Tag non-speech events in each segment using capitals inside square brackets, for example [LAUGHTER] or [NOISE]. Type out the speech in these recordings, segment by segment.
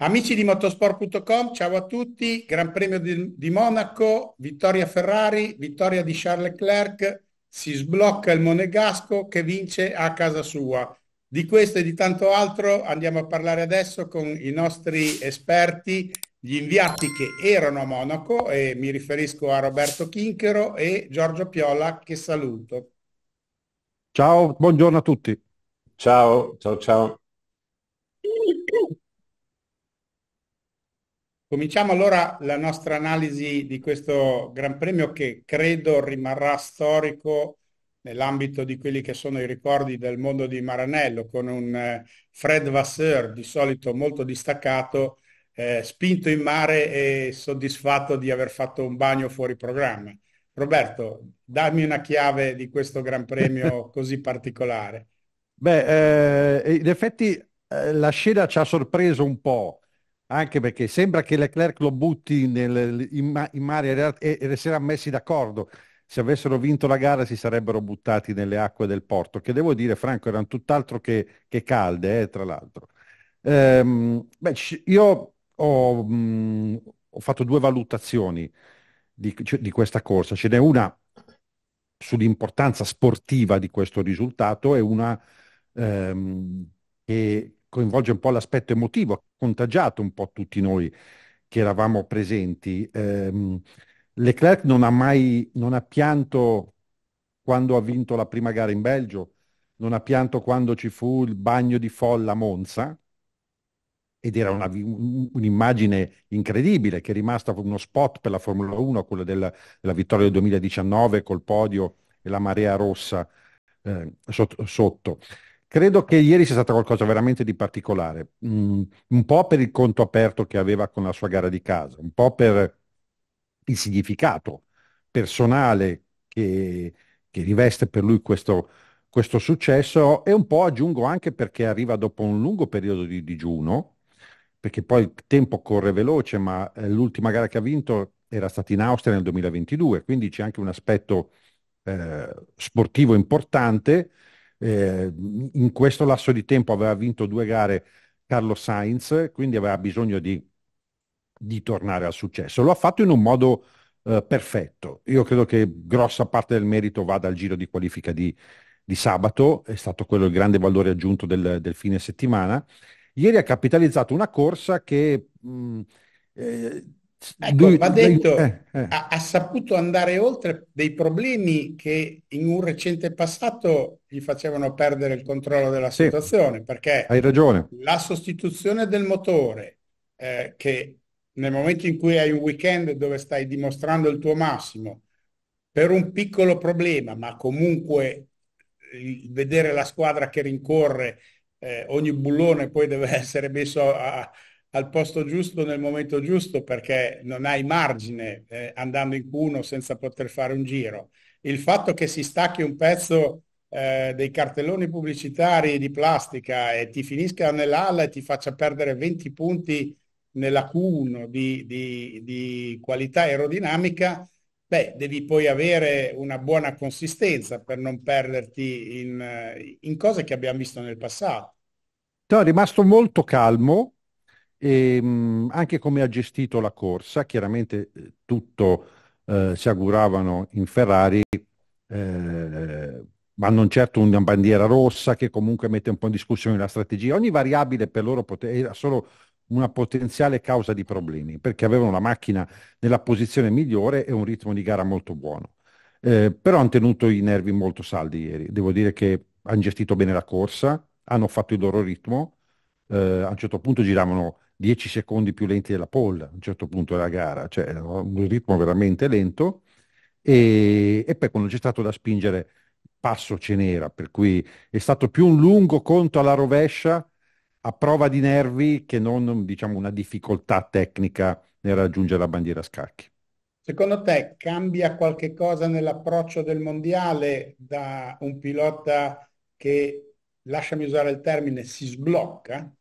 Amici di motorsport.com, ciao a tutti, Gran Premio di, di, Monaco, vittoria Ferrari, vittoria di Charles Leclerc, si sblocca il Monegasco che vince a casa sua. Di questo e di tanto altro andiamo a parlare adesso con i nostri esperti, gli inviati che erano a Monaco e mi riferisco a Roberto Chinchero e Giorgio Piola che saluto. Ciao, buongiorno a tutti. Ciao, ciao, ciao. Cominciamo allora la nostra analisi di questo Gran Premio che credo rimarrà storico nell'ambito di quelli che sono i ricordi del mondo di Maranello, con un eh, Fred Vasseur di solito molto distaccato, eh, spinto in mare e soddisfatto di aver fatto un bagno fuori programma. Roberto, dammi una chiave di questo Gran Premio [LAUGHS] così particolare. Beh, eh, in effetti eh, la scena ci ha sorpreso un po' anche perché sembra che Leclerc lo butti nel, in, in mare e, e si erano messi d'accordo. Se avessero vinto la gara si sarebbero buttati nelle acque del porto, che devo dire, Franco, erano tutt'altro che, che calde, eh, tra l'altro. Ehm, beh, io ho, mh, mm, ho, fatto due valutazioni di, di questa corsa. Ce n'è una sull'importanza sportiva di questo risultato e una ehm, che, coinvolge un po' l'aspetto emotivo, ha contagiato un po' tutti noi che eravamo presenti. Eh, Leclerc non ha mai non ha pianto quando ha vinto la prima gara in Belgio, non ha pianto quando ci fu il bagno di folla a Monza, ed era una, un'immagine incredibile che è rimasta uno spot per la Formula 1, quella della, della vittoria del 2019 col podio e la marea rossa eh, sotto. sotto. Credo che ieri sia stato qualcosa veramente di particolare, mm, un po' per il conto aperto che aveva con la sua gara di casa, un po' per il significato personale che, che riveste per lui questo, questo, successo e un po' aggiungo anche perché arriva dopo un lungo periodo di digiuno, perché poi il tempo corre veloce, ma eh, l'ultima gara che ha vinto era stata in Austria nel 2022, quindi c'è anche un aspetto eh, sportivo importante eh, in questo lasso di tempo aveva vinto due gare Carlo Sainz, quindi aveva bisogno di, di tornare al successo. Lo ha fatto in un modo eh, perfetto. Io credo che grossa parte del merito vada al giro di qualifica di, di sabato, è stato quello il grande valore aggiunto del, del fine settimana. Ieri ha capitalizzato una corsa che... Mh, mm, eh, Ecco, va detto, eh, eh. Ha, ha, saputo andare oltre dei problemi che in un recente passato gli facevano perdere il controllo della sì, situazione, perché hai ragione. la sostituzione del motore, eh, che nel momento in cui hai un weekend dove stai dimostrando il tuo massimo, per un piccolo problema, ma comunque vedere la squadra che rincorre, eh, ogni bullone poi deve [LAUGHS] essere messo a, a al posto giusto nel momento giusto perché non hai margine eh, andando in q senza poter fare un giro. Il fatto che si stacchi un pezzo eh, dei cartelloni pubblicitari di plastica e ti finisca nell'alla e ti faccia perdere 20 punti nella Q1 di, di, di qualità aerodinamica, beh, devi poi avere una buona consistenza per non perderti in, eh, in cose che abbiamo visto nel passato. No, è rimasto molto calmo, e ehm, mh, anche come ha gestito la corsa. Chiaramente eh, tutto eh, si auguravano in Ferrari, eh, ma non certo una bandiera rossa che comunque mette un po' in discussione la strategia. Ogni variabile per loro pote- era solo una potenziale causa di problemi, perché avevano la macchina nella posizione migliore e un ritmo di gara molto buono. Eh, però hanno tenuto i nervi molto saldi ieri. Devo dire che hanno gestito bene la corsa, hanno fatto il loro ritmo. Eh, a un certo punto giravano 10 secondi più lenti della pole a un certo punto della gara, cioè eh, un ritmo veramente lento e, e poi quando c'è stato da spingere passo ce n'era, per cui è stato più un lungo conto alla rovescia a prova di nervi che non diciamo, una difficoltà tecnica nel raggiungere la bandiera a scacchi. Secondo te cambia qualche cosa nell'approccio del mondiale da un pilota che, lasciami usare il termine, si sblocca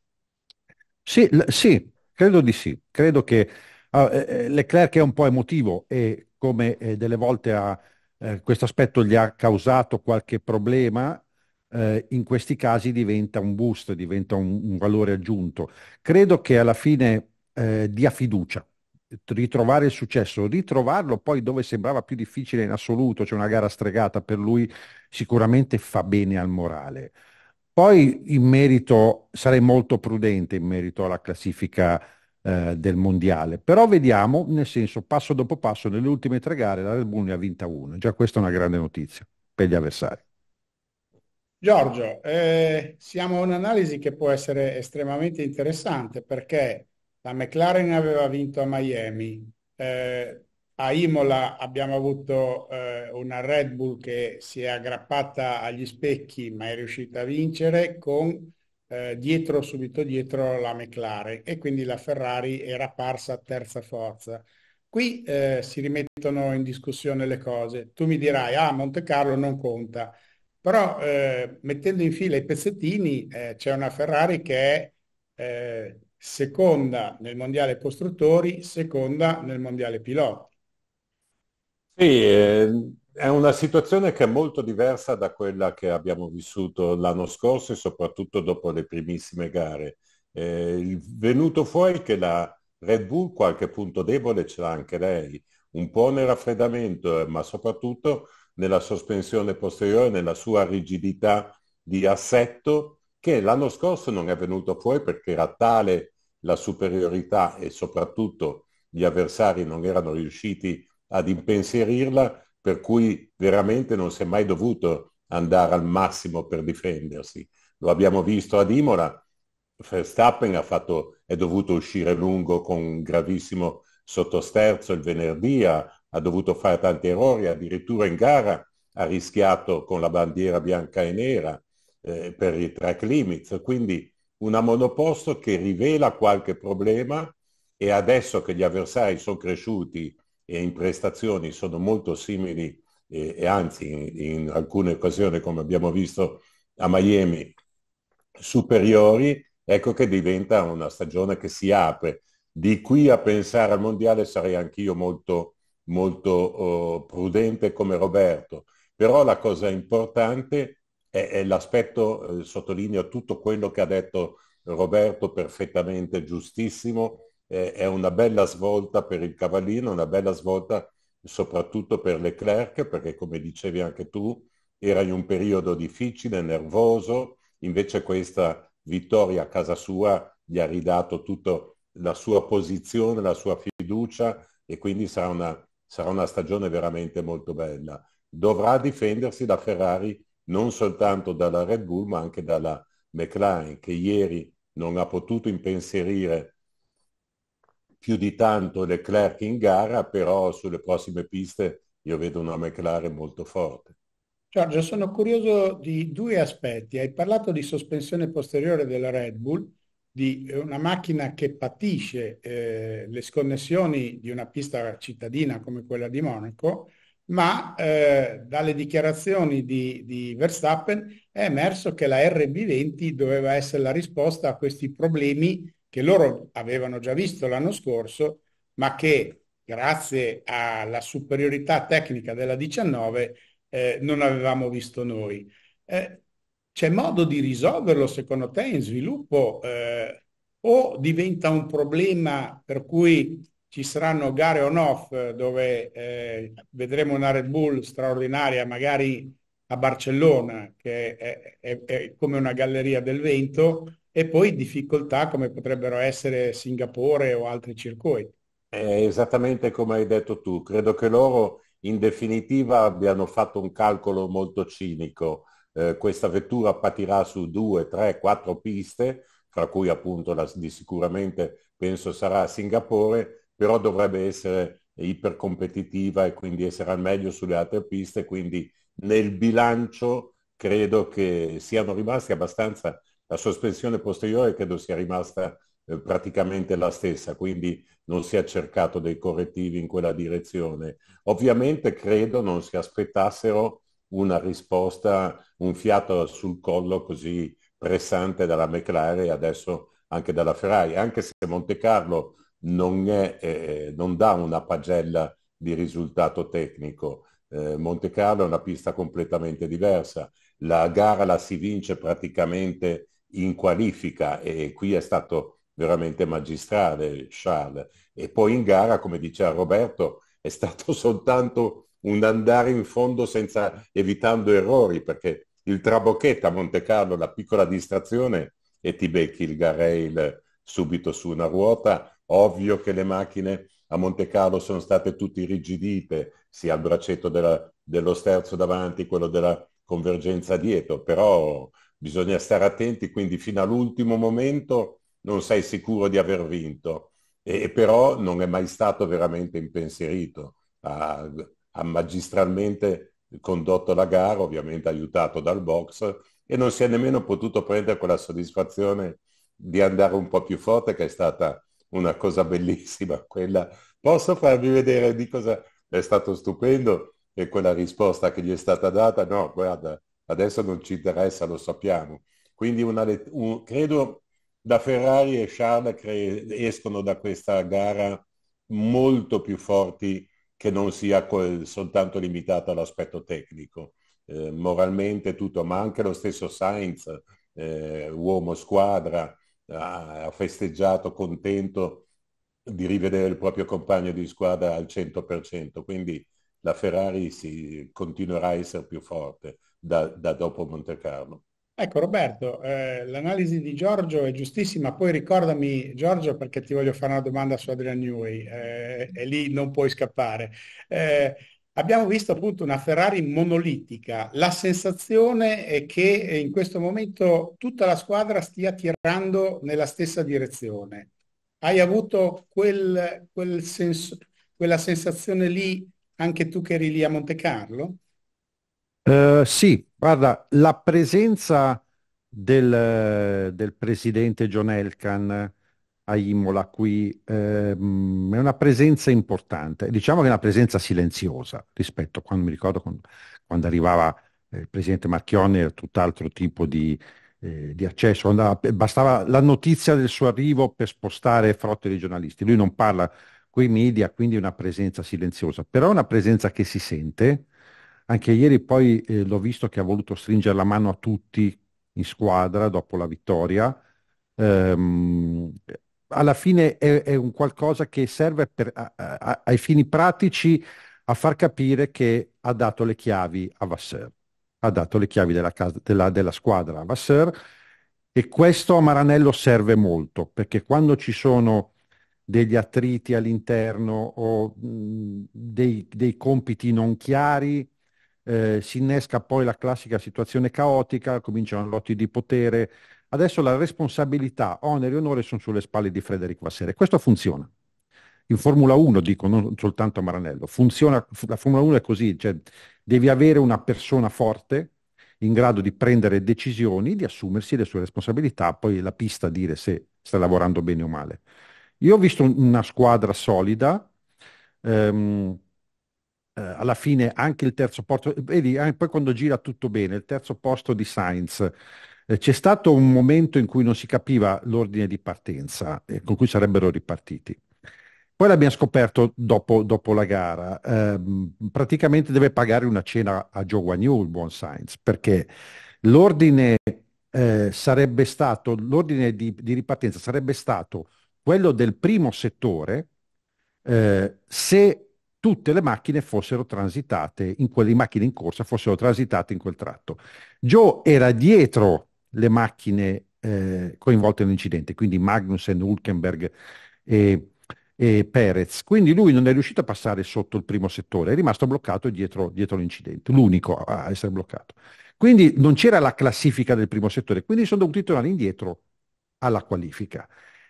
sì, sì, credo di sì. Credo che ah, eh, eh, Leclerc è un po' emotivo e come eh, delle volte ha, eh, questo aspetto gli ha causato qualche problema, eh, in questi casi diventa un boost, diventa un, un valore aggiunto. Credo che alla fine dia fiducia ritrovare il successo, ritrovarlo poi dove sembrava più difficile in assoluto, c'è cioè una gara stregata per lui, sicuramente fa bene al morale. Poi in merito, sarei molto prudente in merito alla classifica eh, del mondiale, però vediamo, nel senso, passo dopo passo, nelle ultime tre gare la Red Bull ne ha vinta una, già questa è una grande notizia per gli avversari. Giorgio, eh, siamo a un'analisi che può essere estremamente interessante perché la McLaren aveva vinto a Miami, eh, a Imola abbiamo avuto eh, una Red Bull che si è aggrappata agli specchi ma è riuscita a vincere con eh, dietro, subito dietro la McLaren e quindi la Ferrari era parsa a terza forza. Qui eh, si rimettono in discussione le cose. Tu mi dirai, ah, Monte Carlo non conta, però eh, mettendo in fila i pezzettini eh, c'è una Ferrari che è eh, seconda nel Mondiale Costruttori, seconda nel Mondiale Piloti. Sì, ehm, è una situazione che è molto diversa da quella che abbiamo vissuto l'anno scorso e soprattutto dopo le primissime gare. È eh, venuto fuori che la Red Bull qualche punto debole ce l'ha anche lei, un po' nel raffreddamento, eh, ma soprattutto nella sospensione posteriore, nella sua rigidità di assetto, che l'anno scorso non è venuto fuori perché era tale la superiorità e soprattutto gli avversari non erano riusciti ad impensierirla, per cui veramente non si è mai dovuto andare al massimo per difendersi. Lo abbiamo visto ad Imola, Verstappen ha fatto, è dovuto uscire lungo con un gravissimo sottosterzo il venerdì, ha, dovuto fare tanti errori, addirittura in gara ha rischiato con la bandiera bianca e nera eh, per i track limits, quindi una monoposto che rivela qualche problema e adesso che gli avversari sono cresciuti e in prestazioni sono molto simili e, e anzi in, in, alcune occasioni, come abbiamo visto a Miami, superiori, ecco che diventa una stagione che si apre. Di qui a pensare al mondiale sarei anch'io molto, molto oh, prudente come Roberto, però la cosa importante è, è l'aspetto, eh, sottolineo tutto quello che ha detto Roberto perfettamente giustissimo, eh, è una bella svolta per il cavallino, una bella svolta soprattutto per Leclerc, perché come dicevi anche tu, era in un periodo difficile, nervoso, invece questa vittoria a casa sua gli ha ridato tutta la sua posizione, la sua fiducia e quindi sarà una, sarà una stagione veramente molto bella. Dovrà difendersi la Ferrari non soltanto dalla Red Bull ma anche dalla McLaren che ieri non ha potuto impensierire più di tanto Leclerc in gara, però sulle prossime piste io vedo una McLaren molto forte. Giorgio, sono curioso di due aspetti. Hai parlato di sospensione posteriore della Red Bull, di una macchina che patisce eh, le sconnessioni di una pista cittadina come quella di Monaco, ma eh, dalle dichiarazioni di, di, Verstappen è emerso che la RB20 doveva essere la risposta a questi problemi che loro avevano già visto l'anno scorso, ma che grazie alla superiorità tecnica della 19 eh, non avevamo visto noi. Eh, c'è modo di risolverlo secondo te in sviluppo eh, o diventa un problema per cui ci saranno gare on-off eh, dove eh, vedremo una Red Bull straordinaria magari a Barcellona che è, è, è come una galleria del vento e poi difficoltà come potrebbero essere Singapore o altri circuiti. È esattamente come hai detto tu, credo che loro in definitiva abbiano fatto un calcolo molto cinico. Eh, questa vettura patirà su due, tre, quattro piste, fra cui appunto la, di sicuramente penso sarà Singapore, però dovrebbe essere ipercompetitiva e quindi essere al meglio sulle altre piste, quindi nel bilancio credo che siano rimasti abbastanza la sospensione posteriore credo sia rimasta eh, praticamente la stessa, quindi non si è cercato dei correttivi in quella direzione. Ovviamente credo non si aspettassero una risposta, un fiato sul collo così pressante dalla McLaren e adesso anche dalla Ferrari, anche se Monte Carlo non, è, eh, non dà una pagella di risultato tecnico. Eh, Monte Carlo è una pista completamente diversa, la gara la si vince praticamente in qualifica e qui è stato veramente magistrale Charles e poi in gara come diceva Roberto è stato [LAUGHS] soltanto un andare in fondo senza, evitando errori perché il trabocchetto a Monte Carlo la piccola distrazione e ti becchi il garrail subito su una ruota ovvio che le macchine a Monte Carlo sono state tutte irrigidite sia il braccetto della, dello sterzo davanti quello della convergenza dietro però bisogna stare attenti, quindi fino all'ultimo momento non sei sicuro di aver vinto, e, però non è mai stato veramente impensierito, ha, ha magistralmente condotto la gara, ovviamente aiutato dal box, e non si è nemmeno potuto prendere quella soddisfazione di andare un po' più forte, che è stata una cosa bellissima [LAUGHS] quella. Posso farvi vedere di cosa è stato stupendo e quella risposta che gli è stata data? No, guarda, adesso non ci interessa, lo sappiamo. Quindi una, un, credo da Ferrari e Charles cre- escono da questa gara molto più forti che non sia quel, soltanto limitata all'aspetto tecnico. Eh, moralmente tutto, ma anche lo stesso Sainz, eh, uomo squadra, ha festeggiato contento di rivedere il proprio compagno di squadra al 100%, quindi la Ferrari si, continuerà a essere più forte da, da dopo Monte Carlo. Ecco Roberto, eh, l'analisi di Giorgio è giustissima, poi ricordami Giorgio perché ti voglio fare una domanda su Adrian Newey eh, e lì non puoi scappare. Eh, abbiamo visto appunto una Ferrari monolitica, la sensazione è che eh, in questo momento tutta la squadra stia tirando nella stessa direzione. Hai avuto quel, quel senso, quella sensazione lì anche tu che eri lì a Monte Carlo? Eh, sì, guarda, la presenza del, del presidente John Elkann a Imola qui ehm, è una presenza importante, diciamo che è una presenza silenziosa rispetto a quando mi ricordo quando, quando arrivava eh, il presidente Marchionne era tutt'altro tipo di, eh, di accesso, andava- bastava la notizia del suo arrivo per spostare frotte di giornalisti, lui non parla coi media, quindi è una presenza silenziosa, però è una presenza che si sente anche ieri poi eh, l'ho visto che ha voluto stringere la mano a tutti in squadra dopo la vittoria. Ehm, alla fine è, è, un qualcosa che serve per, a, a, ai fini pratici a far capire che ha dato le chiavi a Vassar, ha dato le chiavi della, casa, della, della squadra a Vasseur e questo a Maranello serve molto perché quando ci sono degli attriti all'interno o mh, mm, dei, dei compiti non chiari, eh, si innesca poi la classica situazione caotica, cominciano lotti di potere. Adesso la responsabilità, onere e onore sono sulle spalle di Frederic Vassere. Questo funziona. In Formula 1, dico, non soltanto a Maranello, funziona, la Formula 1 è così, cioè devi avere una persona forte in grado di prendere decisioni, di assumersi le sue responsabilità, poi la pista dire se sta lavorando bene o male. Io ho visto una squadra solida, ehm, eh, alla fine anche il terzo posto, vedi, eh, poi quando gira tutto bene, il terzo posto di Sainz, eh, c'è stato un momento in cui non si capiva l'ordine di partenza eh, con cui sarebbero ripartiti. Poi l'abbiamo scoperto dopo, dopo la gara, ehm, praticamente deve pagare una cena a Joe Guagnu il buon Sainz, perché l'ordine eh, sarebbe stato, l'ordine di, di, ripartenza sarebbe stato quello del primo settore eh, se tutte le macchine fossero transitate, in quelle macchine in corsa fossero transitate in quel tratto. Joe era dietro le macchine eh, coinvolte nell'incidente, quindi Magnussen, Hulkenberg e, e, Perez. Quindi lui non è riuscito a passare sotto il primo settore, è rimasto bloccato dietro, dietro l'incidente, l'unico a essere bloccato. Quindi non c'era la classifica del primo settore, quindi sono dovuti tornare indietro alla qualifica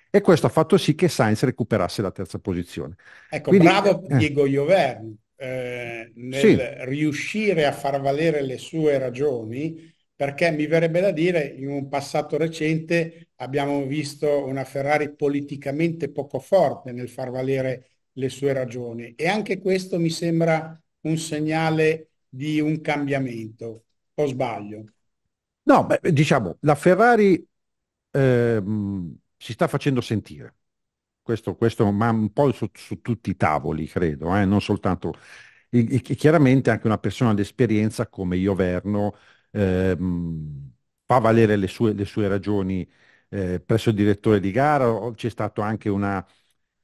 e questo ha fatto sì che Sainz recuperasse la terza posizione. Ecco, Quindi, bravo eh, Diego eh. eh, nel sì. riuscire a far valere le sue ragioni, perché mi verrebbe da dire, in un passato recente abbiamo visto una Ferrari politicamente poco forte nel far valere le sue ragioni e anche questo mi sembra un segnale di un cambiamento, o sbaglio? No, beh, diciamo, la Ferrari... Ehm si sta facendo sentire. Questo, questo ma un po' su, su tutti i tavoli, credo, eh? non soltanto... E, e chiaramente anche una persona d'esperienza come io Verno ehm, fa valere le sue, le sue ragioni eh, presso il direttore di gara, c'è stata anche una,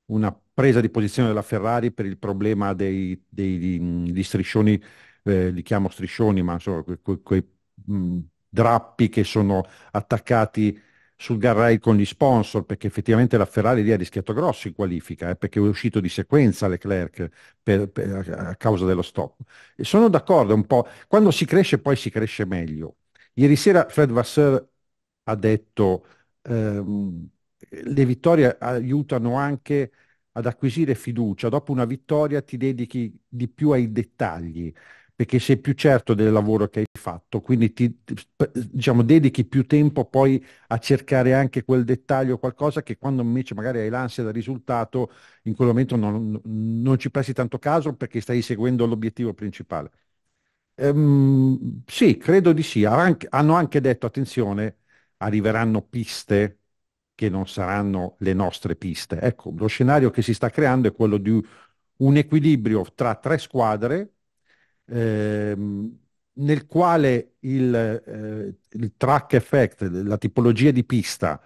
una, presa di posizione della Ferrari per il problema dei, dei, dei striscioni, eh, li chiamo striscioni, ma insomma quei, quei, quei mh, drappi che sono attaccati sul Garrai con gli sponsor, perché effettivamente la Ferrari lì ha rischiato grosso in qualifica, eh, perché è uscito di sequenza Leclerc per, per, a causa dello stop. E sono d'accordo un po', quando si cresce poi si cresce meglio. Ieri sera Fred Vasseur ha detto ehm, le vittorie aiutano anche ad acquisire fiducia, dopo una vittoria ti dedichi di più ai dettagli perché sei più certo del lavoro che hai fatto, quindi ti, diciamo, dedichi più tempo poi a cercare anche quel dettaglio, qualcosa che quando invece magari hai l'ansia del risultato, in quel momento non, non ci presti tanto caso perché stai seguendo l'obiettivo principale. Um, sì, credo di sì. hanno anche detto, attenzione, arriveranno piste che non saranno le nostre piste. Ecco, lo scenario che si sta creando è quello di un equilibrio tra tre squadre Ehm, nel quale il, eh, il, track effect, la tipologia di pista,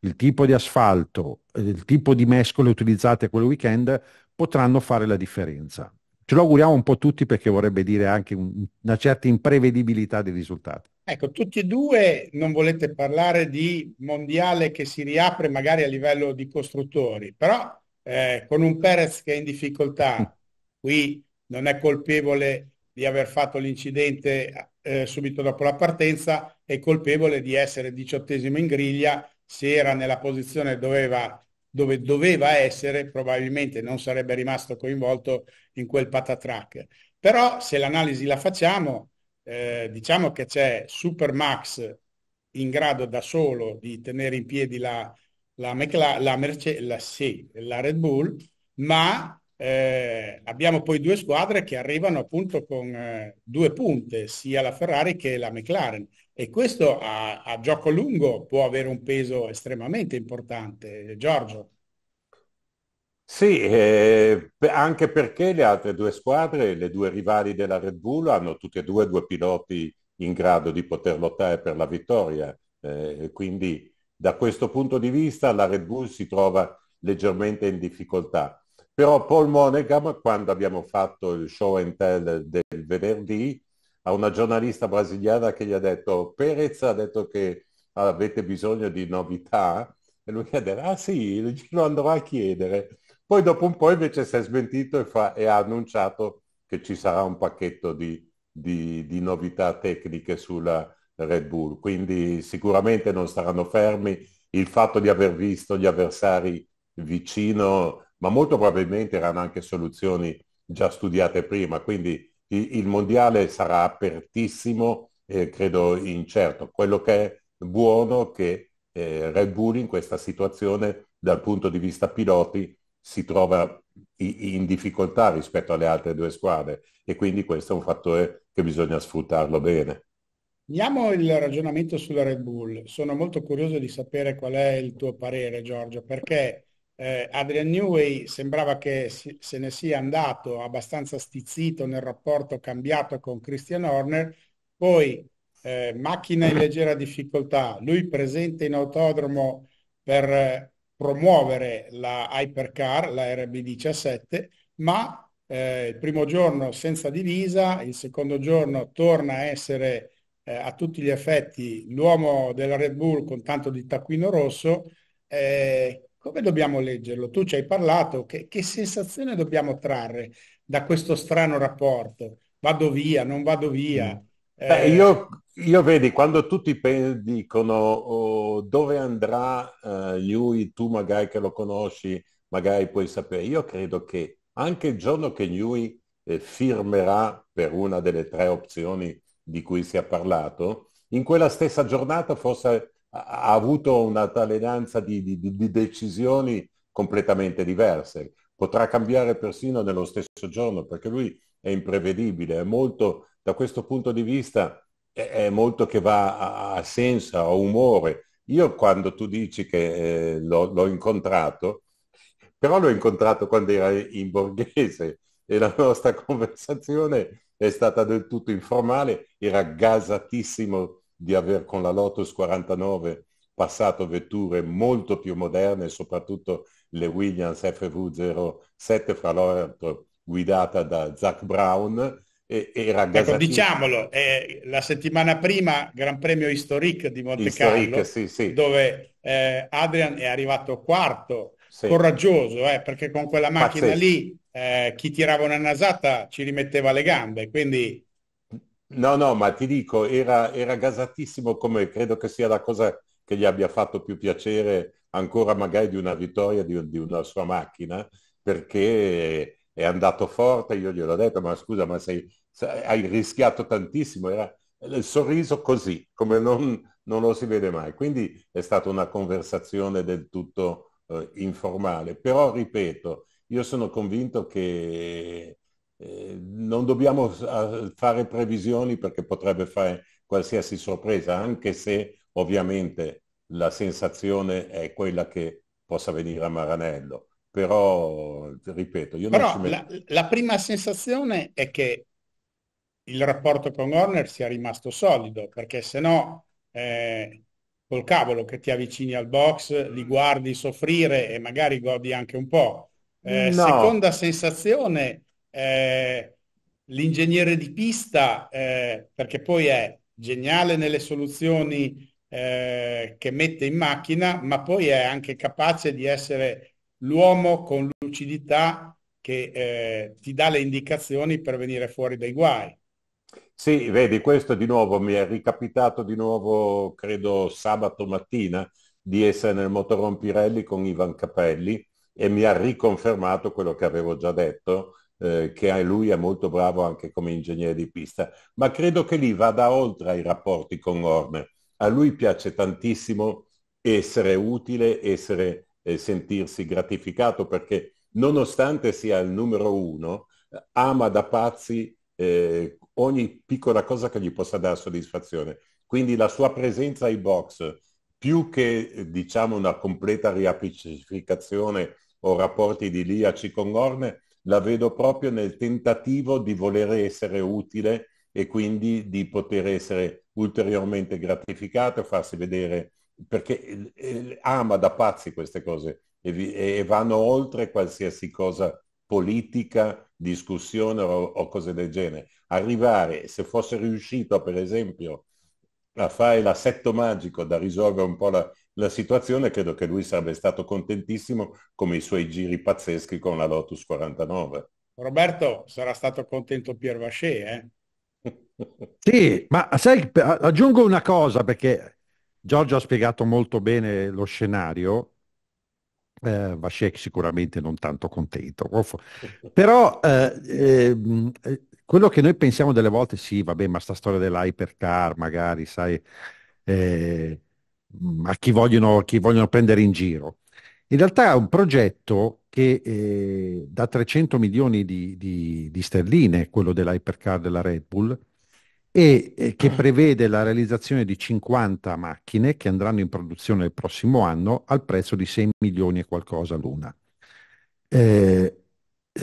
il tipo di asfalto, eh, il tipo di mescole utilizzate quel weekend potranno fare la differenza. Ce lo auguriamo un po' tutti perché vorrebbe dire anche un, una certa imprevedibilità dei risultati. Ecco, tutti e due non volete parlare di mondiale che si riapre magari a livello di costruttori, però eh, con un Perez che è in difficoltà, [LAUGHS] qui non è colpevole di aver fatto l'incidente eh, subito dopo la partenza è colpevole di essere diciottesimo in griglia, se era nella posizione doveva, dove doveva essere probabilmente non sarebbe rimasto coinvolto in quel patatrack. Però se l'analisi la facciamo, eh, diciamo che c'è super max in grado da solo di tenere in piedi la, la, McLaren, la, Merce, la, sì, la Red Bull, ma eh, abbiamo poi due squadre che arrivano appunto con eh, due punte, sia la Ferrari che la McLaren e questo a, a, gioco lungo può avere un peso estremamente importante. Giorgio? Sì, eh, anche perché le altre due squadre, le due rivali della Red Bull, hanno tutte e due due piloti in grado di poter lottare per la vittoria. Eh, quindi da questo punto di vista la Red Bull si trova leggermente in difficoltà però Paul Monegam, quando abbiamo fatto il show and tell del venerdì, a una giornalista brasiliana che gli ha detto, Perez ha detto che avete bisogno di novità, e lui ha detto, ah sì, lo andrò a chiedere. Poi dopo un po' invece si è smentito e, fa, e ha annunciato che ci sarà un pacchetto di, di, di novità tecniche sulla Red Bull, quindi sicuramente non staranno fermi. Il fatto di aver visto gli avversari vicino ma molto probabilmente erano anche soluzioni già studiate prima, quindi il mondiale sarà apertissimo e eh, credo incerto. Quello che è buono è che eh, Red Bull in questa situazione dal punto di vista piloti si trova in difficoltà rispetto alle altre due squadre e quindi questo è un fattore che bisogna sfruttarlo bene. Andiamo il ragionamento sulla Red Bull. Sono molto curioso di sapere qual è il tuo parere Giorgio perché eh, Adrian Newey sembrava che si, se ne sia andato abbastanza stizzito nel rapporto cambiato con Christian Horner, poi eh, macchina in leggera difficoltà, lui presente in autodromo per eh, promuovere la Hypercar, la RB17, ma eh, il primo giorno senza divisa, il secondo giorno torna a essere eh, a tutti gli effetti l'uomo della Red Bull con tanto di taccuino rosso, eh, come dobbiamo leggerlo? Tu ci hai parlato, che, che sensazione dobbiamo trarre da questo strano rapporto? Vado via, non vado via? Mm. Eh... io, io, vedi, quando tutti dicono oh, dove andrà uh, eh, Newey, tu magari che lo conosci, magari puoi sapere, io credo che anche il giorno che lui eh, firmerà per una delle tre opzioni di cui si è parlato, in quella stessa giornata forse ha avuto una talenanza di, di, di decisioni completamente diverse. Potrà cambiare persino nello stesso giorno perché lui è imprevedibile, è molto, da questo punto di vista è, molto che va a, a senso, a umore. Io quando tu dici che eh, l'ho, l'ho, incontrato, però l'ho incontrato quando era in borghese e la nostra [LAUGHS] conversazione è stata del tutto informale, era gasatissimo di aver con la Lotus 49 passato vetture molto più moderne, soprattutto le Williams FV07, fra l'altro guidata da Zach Brown. E, era ecco, diciamolo, eh, la settimana prima Gran Premio Historic di Monte Historic, Carlo, sì, sì. dove eh, Adrian è arrivato quarto, sì. coraggioso, eh, perché con quella macchina Pazzesco. lì eh, chi tirava una nasata ci rimetteva le gambe, quindi No, no, ma ti dico, era, era gasatissimo come credo che sia la cosa che gli abbia fatto più piacere ancora magari di una vittoria di, di una sua macchina, perché è andato forte, io glielo ho detto, ma scusa, ma sei, sei, hai rischiato tantissimo, era il sorriso così, come non, non, lo si vede mai. Quindi è stata una conversazione del tutto eh, informale, però ripeto, io sono convinto che eh, non dobbiamo fare previsioni perché potrebbe fare qualsiasi sorpresa, anche se ovviamente la sensazione è quella che possa venire a Maranello. Però, ripeto, io Però non ci metto... la, la prima sensazione è che il rapporto con Horner sia rimasto solido, perché se no eh, col cavolo che ti avvicini al box, li mm. guardi soffrire e magari godi anche un po'. Eh, no. Seconda sensazione eh, l'ingegnere di pista, eh, perché poi è geniale nelle soluzioni eh, che mette in macchina, ma poi è anche capace di essere l'uomo con lucidità che eh, ti dà le indicazioni per venire fuori dai guai. Sì, vedi, questo di nuovo mi è ricapitato di nuovo, credo, sabato mattina di essere nel motoron Pirelli con Ivan Capelli e mi ha riconfermato quello che avevo già detto, eh, che lui è molto bravo anche come ingegnere di pista, ma credo che lì vada oltre ai rapporti con Horner. A lui piace tantissimo essere utile, essere, eh, sentirsi gratificato perché nonostante sia il numero uno, ama da pazzi eh, ogni piccola cosa che gli possa dare soddisfazione. Quindi la sua presenza ai box, più che eh, diciamo una completa riapicificazione o rapporti di Liaci con Orne, la vedo proprio nel tentativo di voler essere utile e quindi di poter essere ulteriormente gratificato, farsi vedere, perché eh, eh, ama da pazzi queste cose e, vi, e vanno oltre qualsiasi cosa politica, discussione o, o, cose del genere. Arrivare, se fosse riuscito per esempio a fare l'assetto magico da risolvere un po' la, la situazione, credo che lui sarebbe stato contentissimo come i suoi giri pazzeschi con la Lotus 49. Roberto, sarà stato contento Pierre Vaché, eh? [LAUGHS] sì, ma sai, aggiungo una cosa perché Giorgio ha spiegato molto bene lo scenario. Eh, Vasek sicuramente non tanto contento, [LAUGHS] però eh, ehm, eh, quello che noi pensiamo delle volte, sì, vabbè, ma sta storia dell'hypercar, magari, sai, eh, a chi vogliono, chi vogliono prendere in giro. In realtà è un progetto che eh, da 300 milioni di, di, di sterline, quello dell'hypercar della Red Bull, e eh, che mm. prevede la realizzazione di 50 macchine che andranno in produzione il prossimo anno al prezzo di 6 milioni e qualcosa l'una. Eh,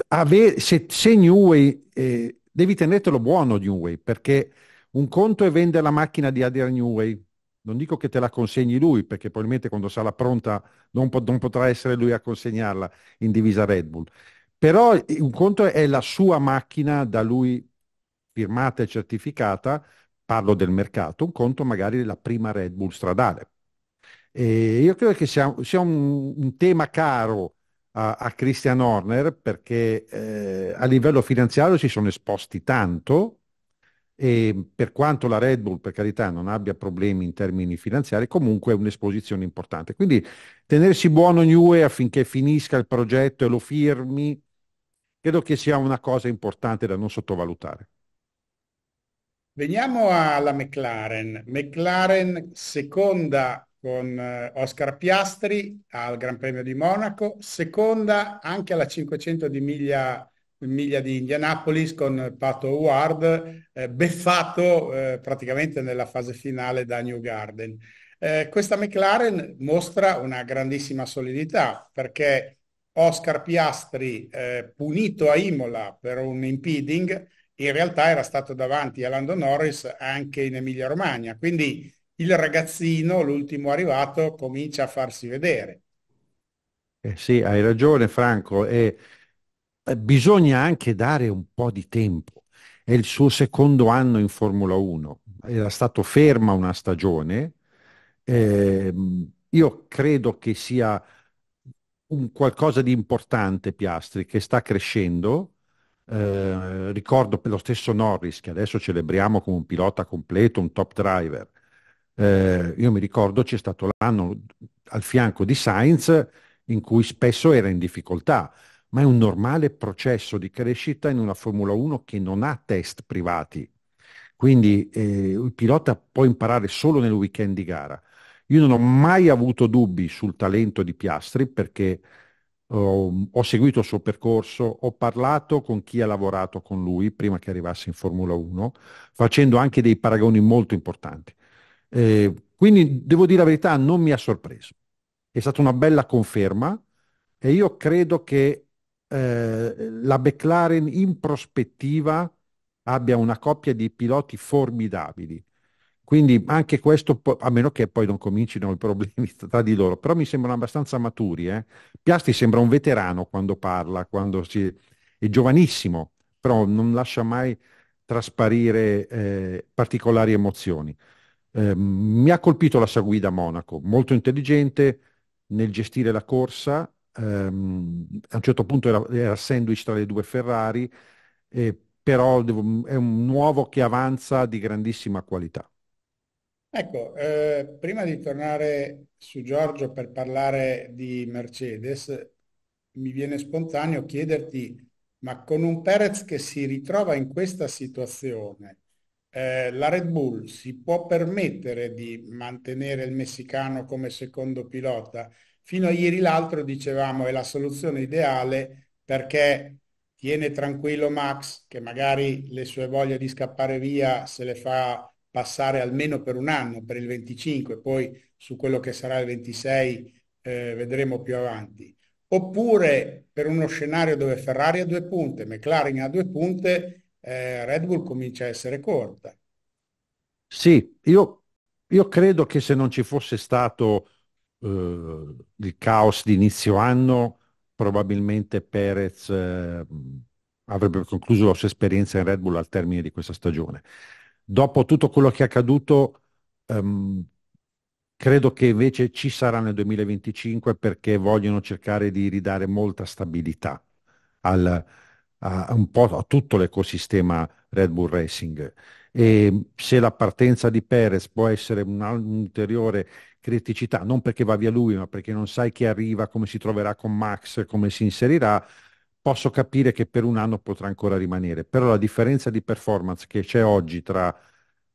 ave- se, se New Way, eh, devi tenertelo buono New Way, perché un conto è vendere la macchina di Adrian New Way, non dico che te la consegni lui, perché probabilmente quando sarà pronta non, po- non potrà essere lui a consegnarla in divisa Red Bull, però un conto è la sua macchina da lui firmata e certificata, parlo del mercato, un conto magari della prima Red Bull stradale. E io credo che sia, sia un, un, tema caro a, a Christian Horner perché eh, a livello finanziario si sono esposti tanto, e per quanto la Red Bull, per carità, non abbia problemi in termini finanziari, comunque è un'esposizione importante. Quindi tenersi buono Newe affinché finisca il progetto e lo firmi, credo che sia una cosa importante da non sottovalutare. Veniamo alla McLaren. McLaren seconda con eh, Oscar Piastri al Gran Premio di Monaco, seconda anche alla 500 di miglia miglia di Indianapolis con Pato Howard, eh, beffato eh, praticamente nella fase finale da New Garden. Eh, questa McLaren mostra una grandissima solidità perché Oscar Piastri, eh, punito a Imola per un impeding, in realtà era stato davanti a Lando Norris anche in Emilia Romagna, quindi il ragazzino, l'ultimo arrivato, comincia a farsi vedere. Eh sì, hai ragione Franco. E eh, bisogna anche dare un po' di tempo. È il suo secondo anno in Formula 1, era stato ferma una stagione. Eh, io credo che sia un qualcosa di importante Piastri che sta crescendo. Eh, ricordo per lo stesso Norris che adesso celebriamo come un pilota completo, un top driver. Eh, io mi ricordo c'è stato l'anno al fianco di Sainz in cui spesso era in difficoltà ma è un normale processo di crescita in una Formula 1 che non ha test privati. Quindi eh, il pilota può imparare solo nel weekend di gara. Io non ho mai avuto dubbi sul talento di Piastri perché oh, ho seguito il suo percorso, ho parlato con chi ha lavorato con lui prima che arrivasse in Formula 1, facendo anche dei paragoni molto importanti. Eh, quindi devo dire la verità, non mi ha sorpreso. È stata una bella conferma e io credo che eh, la McLaren in prospettiva abbia una coppia di piloti formidabili. Quindi anche questo, a meno che poi non comincino i problemi [LAUGHS] tra di loro, però mi sembrano abbastanza maturi. Eh? Piasti sembra un veterano quando parla, quando si... è giovanissimo, però non lascia mai trasparire eh, particolari emozioni. Eh, mi ha colpito la sua guida a Monaco, molto intelligente nel gestire la corsa, ehm, a un certo punto era, era, sandwich tra le due Ferrari, eh, però devo, è un nuovo che avanza di grandissima qualità. Ecco, eh, prima di tornare su Giorgio per parlare di Mercedes, mi viene spontaneo chiederti, ma con un Perez che si ritrova in questa situazione, eh, la Red Bull si può permettere di mantenere il messicano come secondo pilota? Fino a ieri l'altro dicevamo è la soluzione ideale perché tiene tranquillo Max che magari le sue voglie di scappare via se le fa passare almeno per un anno, per il 25, poi su quello che sarà il 26 eh, vedremo più avanti. Oppure per uno scenario dove Ferrari ha due punte, McLaren ha due punte, eh, Red Bull comincia a essere corta. Sì, io, io credo che se non ci fosse stato eh, il caos di inizio anno, probabilmente Perez eh, avrebbe concluso la sua esperienza in Red Bull al termine di questa stagione. Dopo tutto quello che è accaduto, ehm, credo che invece ci sarà nel 2025 perché vogliono cercare di ridare molta stabilità al, a, a, a, tutto l'ecosistema Red Bull Racing. E se la partenza di Perez può essere un, un ulteriore criticità, non perché va via lui, ma perché non sai chi arriva, come si troverà con Max, come si inserirà, posso capire che per un anno potrà ancora rimanere, però la differenza di performance che c'è oggi tra,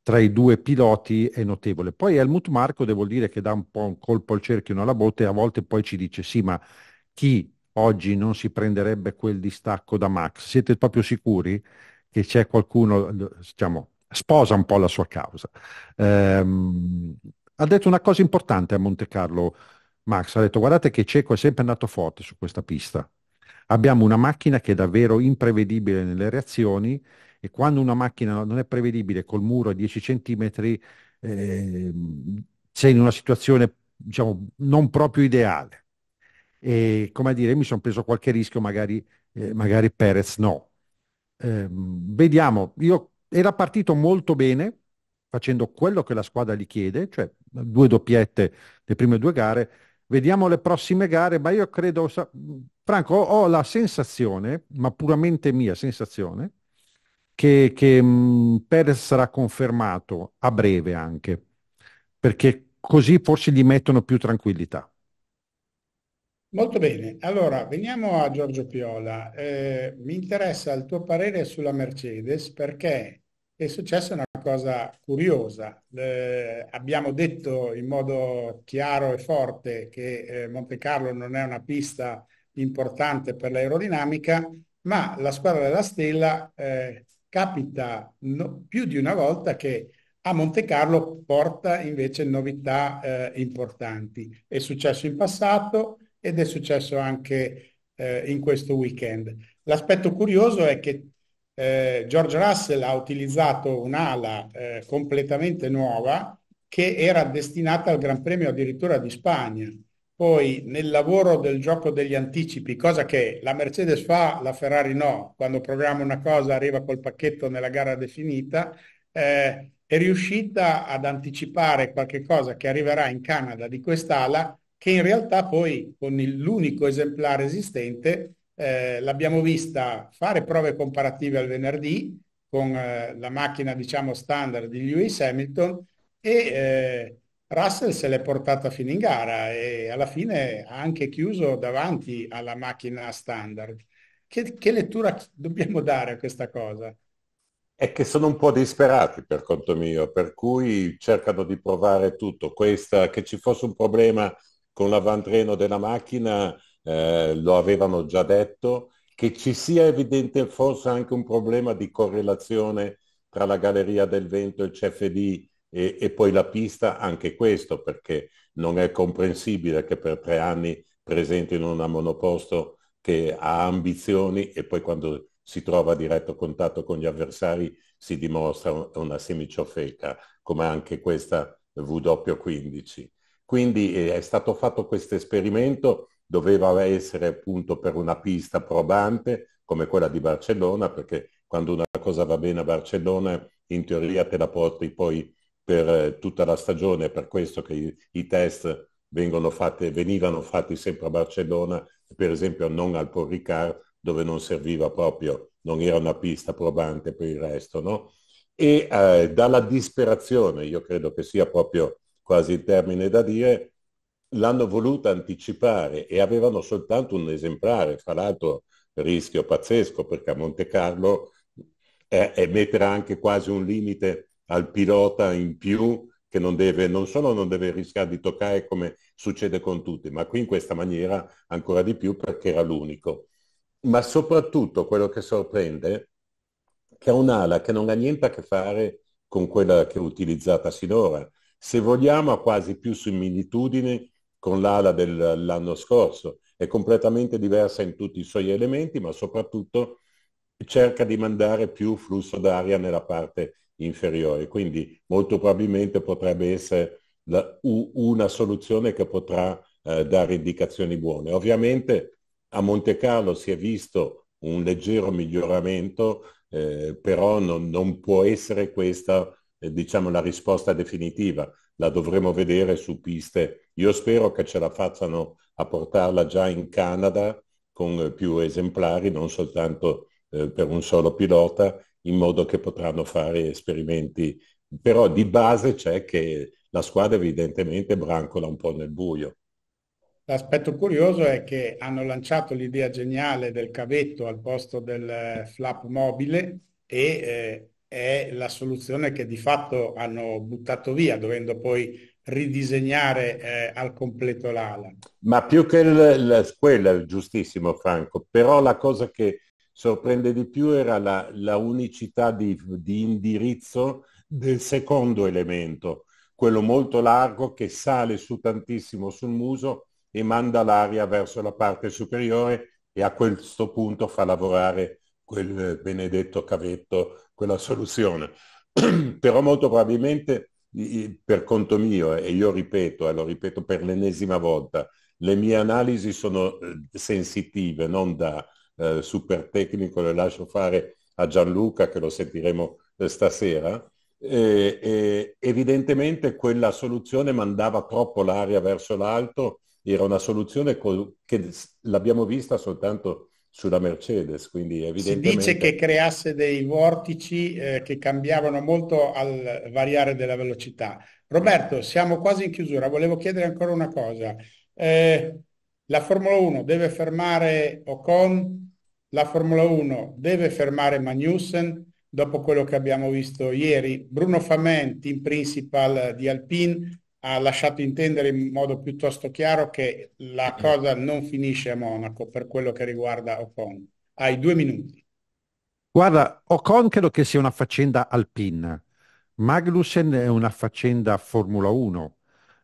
tra i due piloti è notevole. Poi Helmut Marco devo dire che dà un po' un colpo al cerchio alla botte a volte poi ci dice sì, ma chi oggi non si prenderebbe quel distacco da Max? Siete proprio sicuri che c'è qualcuno, diciamo, sposa un po' la sua causa. Ehm, ha detto una cosa importante a Monte Carlo. Max ha detto guardate che Ceco è sempre andato forte su questa pista. Abbiamo una macchina che è davvero imprevedibile nelle reazioni e quando una macchina non è prevedibile col muro a 10 cm eh, sei in una situazione diciamo, non proprio ideale. E come a dire, mi sono preso qualche rischio, magari, eh, magari Perez no. Eh, vediamo, io era partito molto bene, facendo quello che la squadra gli chiede, cioè eh, due doppiette le prime due gare. Vediamo le prossime gare, ma io credo, Franco, ho, la sensazione, ma puramente mia sensazione, che, che mh, mm, Perez sarà confermato a breve anche, perché così forse gli mettono più tranquillità. Molto bene, allora veniamo a Giorgio Piola. Eh, mi interessa il tuo parere sulla Mercedes perché è successo una cosa curiosa. Eh, abbiamo detto in modo chiaro e forte che eh, Monte Carlo non è una pista importante per l'aerodinamica, ma la squadra della Stella eh, capita no, più di una volta che a Monte Carlo porta invece novità eh, importanti. È successo in passato ed è successo anche eh, in questo weekend. L'aspetto curioso è che eh, George Russell ha utilizzato un'ala eh, completamente nuova che era destinata al Gran Premio addirittura di Spagna. Poi nel lavoro del gioco degli anticipi, cosa che la Mercedes fa, la Ferrari no, quando programma una cosa arriva col pacchetto nella gara definita, eh, è riuscita ad anticipare qualche cosa che arriverà in Canada di quest'ala che in realtà poi con l'unico esemplare esistente eh, l'abbiamo vista fare prove comparative al venerdì con eh, la macchina diciamo standard di Lewis Hamilton e eh, Russell se l'è portata fino in gara e alla fine ha anche chiuso davanti alla macchina standard. Che, che lettura dobbiamo dare a questa cosa? È che sono un po' disperati per conto mio, per cui cercano di provare tutto. Questa, che ci fosse un problema con l'avantreno della macchina, eh, lo avevano già detto, che ci sia evidente forse anche un problema di correlazione tra la Galleria del Vento, il CFD e, e poi la pista, anche questo perché non è comprensibile che per tre anni presentino una monoposto che ha ambizioni e poi quando si trova a diretto contatto con gli avversari si dimostra una semiciofeca, come anche questa W15. Quindi eh, è stato fatto questo esperimento doveva essere appunto per una pista probante come quella di Barcellona, perché quando una cosa va bene a Barcellona, in teoria te la porti poi per eh, tutta la stagione, è per questo che i, i test fatti, venivano fatti sempre a Barcellona, per esempio non al Paul dove non serviva proprio, non era una pista probante per il resto, no? E eh, dalla disperazione, io credo che sia proprio quasi il termine da dire, l'hanno voluta anticipare e avevano soltanto un esemplare, fra l'altro rischio pazzesco perché a Monte Carlo eh, è mettere anche quasi un limite al pilota in più che non deve, non solo non deve rischiare di toccare come succede con tutti, ma qui in questa maniera ancora di più perché era l'unico. Ma soprattutto quello che sorprende che è un'ala che non ha niente a che fare con quella che è utilizzata sinora. Se vogliamo ha quasi più similitudini con l'ala dell'anno scorso, è completamente diversa in tutti i suoi elementi, ma soprattutto cerca di mandare più flusso d'aria nella parte inferiore. Quindi molto probabilmente potrebbe essere la, una soluzione che potrà eh, dare indicazioni buone. Ovviamente a Monte Carlo si è visto un leggero miglioramento, eh, però non, non, può essere questa eh, diciamo, la risposta definitiva la dovremo vedere su piste. Io spero che ce la facciano a portarla già in Canada con più esemplari, non soltanto eh, per un solo pilota, in modo che potranno fare esperimenti. Però di base c'è che la squadra evidentemente brancola un po' nel buio. L'aspetto curioso è che hanno lanciato l'idea geniale del cavetto al posto del eh, flap mobile e eh, è la soluzione che di fatto hanno buttato via, dovendo poi ridisegnare eh, al completo l'ala. Ma più che l- la, quella, giustissimo Franco, però la cosa che sorprende di più era la, la unicità di, di indirizzo del secondo elemento, quello molto largo che sale su tantissimo sul muso e manda l'aria verso la parte superiore e a questo punto fa lavorare quel benedetto cavetto, quella soluzione. [CLEARS THROAT] Però molto probabilmente per conto mio, e io ripeto, e eh, lo ripeto per l'ennesima volta, le mie analisi sono eh, sensitive, non da eh, super tecnico, le lascio fare a Gianluca che lo sentiremo eh, stasera. E, e, evidentemente quella soluzione mandava troppo l'aria verso l'alto, era una soluzione co- che l'abbiamo vista soltanto sulla Mercedes, quindi evidentemente... Si dice che creasse dei vortici eh, che cambiavano molto al variare della velocità. Roberto, siamo quasi in chiusura, volevo chiedere ancora una cosa. Eh, la Formula 1 deve fermare Ocon, la Formula 1 deve fermare Magnussen, dopo quello che abbiamo visto ieri. Bruno Famen, team principal eh, di Alpine, ha lasciato intendere in modo piuttosto chiaro che la cosa non finisce a Monaco per quello che riguarda Ocon. Hai due minuti. Guarda, Ocon credo che sia una faccenda alpina. Magnussen è una faccenda Formula 1.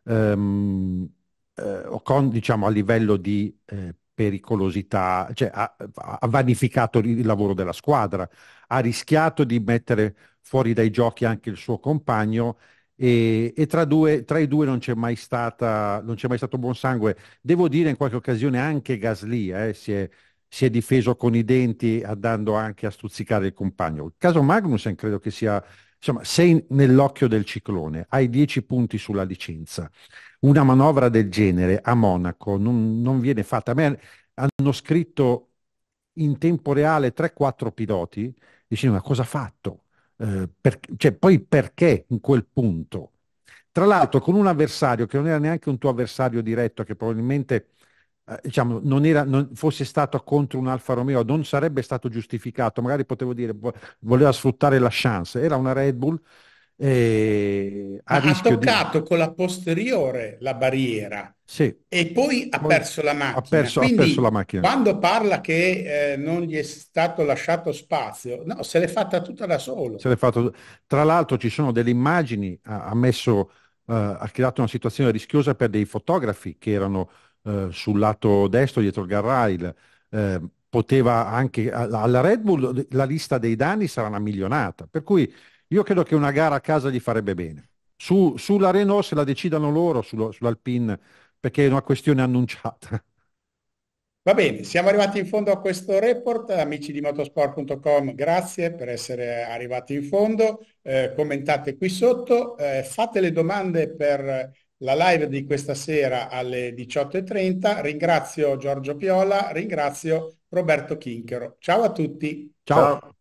Um, ehm, eh, Ocon, diciamo, a livello di eh, pericolosità, cioè ha, ha vanificato il lavoro della squadra, ha rischiato di mettere fuori dai giochi anche il suo compagno e, e tra, due, tra, i due non c'è, mai stata, non c'è mai stato buon sangue. Devo dire in qualche occasione anche Gasly eh, si, è, si, è, difeso con i denti andando anche a stuzzicare il compagno. Il caso Magnussen credo che sia, insomma, sei nell'occhio del ciclone, hai 10 punti sulla licenza. Una manovra del genere a Monaco non, non viene fatta. A me hanno scritto in tempo reale 3-4 piloti dicendo ma cosa ha fatto? Eh, per, cioè, poi perché in quel punto? Tra l'altro con un avversario che non era neanche un tuo avversario diretto, che probabilmente eh, diciamo, non era, non, fosse stato contro un Alfa Romeo, non sarebbe stato giustificato, magari potevo dire voleva sfruttare la chance, era una Red Bull eh, ha toccato di... con la posteriore la barriera sì. e poi ha perso la macchina. Ha perso, Quindi, ha perso la macchina. Quando parla che eh, non gli è stato lasciato spazio, no, se l'è fatta tutta da solo. Se l'è fatto... Tra l'altro ci sono delle immagini, ha, ha messo, uh, ha creato una situazione rischiosa per dei fotografi che erano uh, sul lato destro dietro il garrail. Uh, eh, poteva anche alla Red Bull la lista dei danni sarà una milionata, per cui io credo che una gara a casa gli farebbe bene. Su, sulla Renault se la decidano loro, sullo, sull'Alpine, perché è una questione annunciata. Va bene, siamo arrivati in fondo a questo report, amici di motosport.com, grazie per essere arrivati in fondo, eh, commentate qui sotto, eh, fate le domande per la live di questa sera alle 18.30, ringrazio Giorgio Piola, ringrazio Roberto Chinchero. Ciao a tutti. Ciao. Ciao.